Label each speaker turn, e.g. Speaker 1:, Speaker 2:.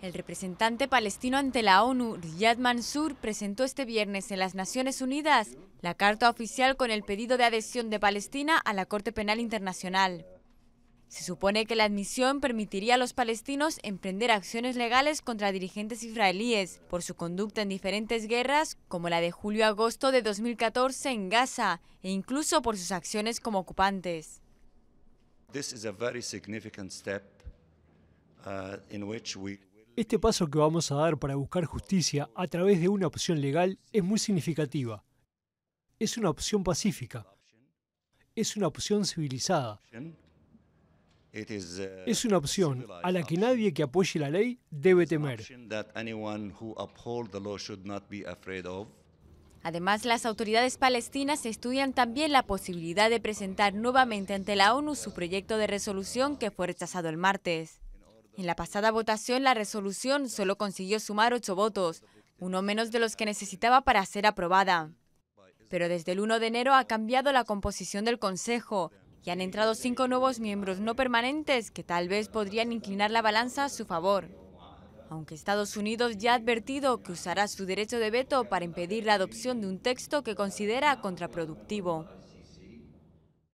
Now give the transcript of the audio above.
Speaker 1: El representante palestino ante la ONU, Riyad Mansour, presentó este viernes en las Naciones Unidas la carta oficial con el pedido de adhesión de Palestina a la Corte Penal Internacional. Se supone que la admisión permitiría a los palestinos emprender acciones legales contra dirigentes israelíes por su conducta en diferentes guerras, como la de julio-agosto de 2014 en Gaza, e incluso por sus acciones como ocupantes.
Speaker 2: Uh, which
Speaker 1: este paso que
Speaker 3: vamos a dar para buscar justicia a través de una opción legal es muy significativa. Es una opción pacífica. Es una opción civilizada.
Speaker 2: Es
Speaker 3: una opción a la que nadie que apoye la ley debe temer.
Speaker 1: Además, las autoridades palestinas estudian también la posibilidad de presentar nuevamente ante la ONU su proyecto de resolución que fue rechazado el martes. En la pasada votación, la resolución solo consiguió sumar ocho votos, uno menos de los que necesitaba para ser aprobada. Pero desde el 1 de enero ha cambiado la composición del Consejo y han entrado cinco nuevos miembros no permanentes que tal vez podrían inclinar la balanza a su favor. Aunque Estados Unidos ya ha advertido que usará su derecho de veto para impedir la adopción de un texto que considera contraproductivo.